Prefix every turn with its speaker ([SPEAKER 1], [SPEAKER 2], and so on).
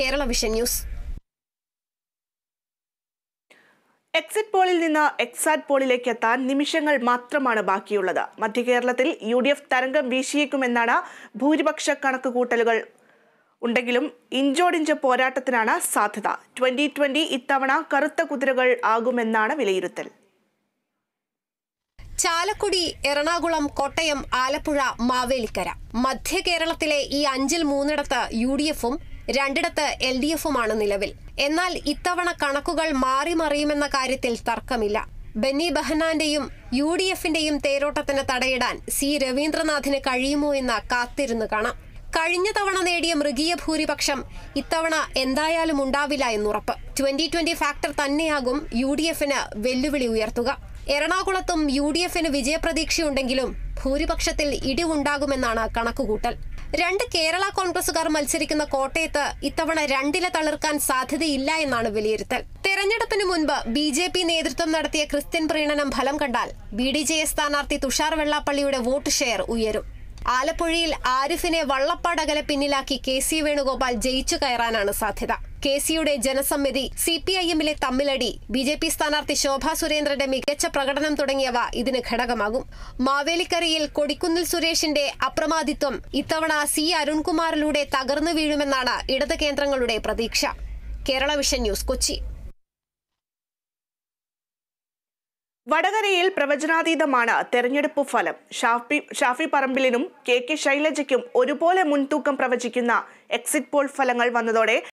[SPEAKER 1] Kerala vision news exit പോളിൽ നിന്ന് exact പോളിലേക്ക് എത്താൻ നിമിഷങ്ങൾ മാത്രമാണ് ബാക്കിയുള്ളത് മധ്യ കേരളത്തിൽ യു ഡി എഫ് തരംഗം വീശിയേക്കുമെന്നാണ് ഭൂരിപക്ഷ കൂട്ടലുകൾ ഉണ്ടെങ്കിലും ഇഞ്ചോടിഞ്ച് പോരാട്ടത്തിനാണ് സാധ്യത ട്വന്റി ട്വന്റി ഇത്തവണ കറുത്ത കുതിരകൾ ആകുമെന്നാണ് വിലയിരുത്തൽ ചാലക്കുടി എറണാകുളം കോട്ടയം ആലപ്പുഴ
[SPEAKER 2] മാവേലിക്കര മധ്യ കേരളത്തിലെ ഈ അഞ്ചിൽ മൂന്നിടത്ത് യു ഡി എഫും രണ്ടിടത്ത് എൽ ഡി എഫുമാണ് നിലവിൽ എന്നാൽ ഇത്തവണ കണക്കുകൾ മാറി മറിയുമെന്ന കാര്യത്തിൽ തർക്കമില്ല ബെന്നി ബഹനാന്റെയും യു ഡി എഫിന്റെയും തേരോട്ടത്തിന് തടയിടാൻ സി രവീന്ദ്രനാഥിന് കഴിയുമോ എന്ന് കാത്തിരുന്ന് കാണാം കഴിഞ്ഞ തവണ നേടിയ മൃഗീയ ഭൂരിപക്ഷം ഇത്തവണ എന്തായാലും ഉണ്ടാവില്ല എന്നുറപ്പ് ട്വന്റി ട്വന്റി ഫാക്ടർ തന്നെയാകും യു ഡി എഫിന് വെല്ലുവിളി ഉയർത്തുക എറണാകുളത്തും യു ഡി എഫിന് വിജയപ്രതീക്ഷയുണ്ടെങ്കിലും ഭൂരിപക്ഷത്തിൽ ഇടിവുണ്ടാകുമെന്നാണ് കണക്കുകൂട്ടൽ രണ്ട് കേരള കോൺഗ്രസുകാർ മത്സരിക്കുന്ന കോട്ടയത്ത് ഇത്തവണ രണ്ടില തളിർക്കാൻ സാധ്യതയില്ല എന്നാണ് വിലയിരുത്തൽ തെരഞ്ഞെടുപ്പിന് മുൻപ് ബി ജെ പി നേതൃത്വം നടത്തിയ ക്രിസ്ത്യൻ പ്രീണനം ഫലം കണ്ടാൽ ബി ഡി ജെ എസ് സ്ഥാനാർത്ഥി തുഷാർ വെള്ളാപ്പള്ളിയുടെ വോട്ട് ഷെയർ ഉയരും ആലപ്പുഴയിൽ ആരിഫിനെ വള്ളപ്പാടകലെ പിന്നിലാക്കി കെ സി വേണുഗോപാൽ ജയിച്ചു കയറാനാണ് സാധ്യത കെ സിയുടെ ജനസമ്മിതി സി പി ഐ എമ്മിലെ തമ്മിലടി ബി ജെ പി സ്ഥാനാർത്ഥി ശോഭാ സുരേന്ദ്രന്റെ മികച്ച പ്രകടനം തുടങ്ങിയവ ഇതിന് ഘടകമാകും മാവേലിക്കരയിൽ കൊടിക്കുന്നിൽ സുരേഷിന്റെ അപ്രമാദിത്വം ഇത്തവണ സി അരുൺകുമാറിലൂടെ തകർന്നു വീഴുമെന്നാണ് ഇടത് കേന്ദ്രങ്ങളുടെ
[SPEAKER 1] പ്രതീക്ഷ കേരള വിഷൻ ന്യൂസ് കൊച്ചി വടകരയിൽ പ്രവചനാതീതമാണ് തെരഞ്ഞെടുപ്പ് ഫലം ഷാഫി ഷാഫി പറമ്പിലിനും കെ കെ ശൈലജയ്ക്കും ഒരുപോലെ മുൻതൂക്കം പ്രവചിക്കുന്ന എക്സിറ്റ് പോൾ ഫലങ്ങൾ വന്നതോടെ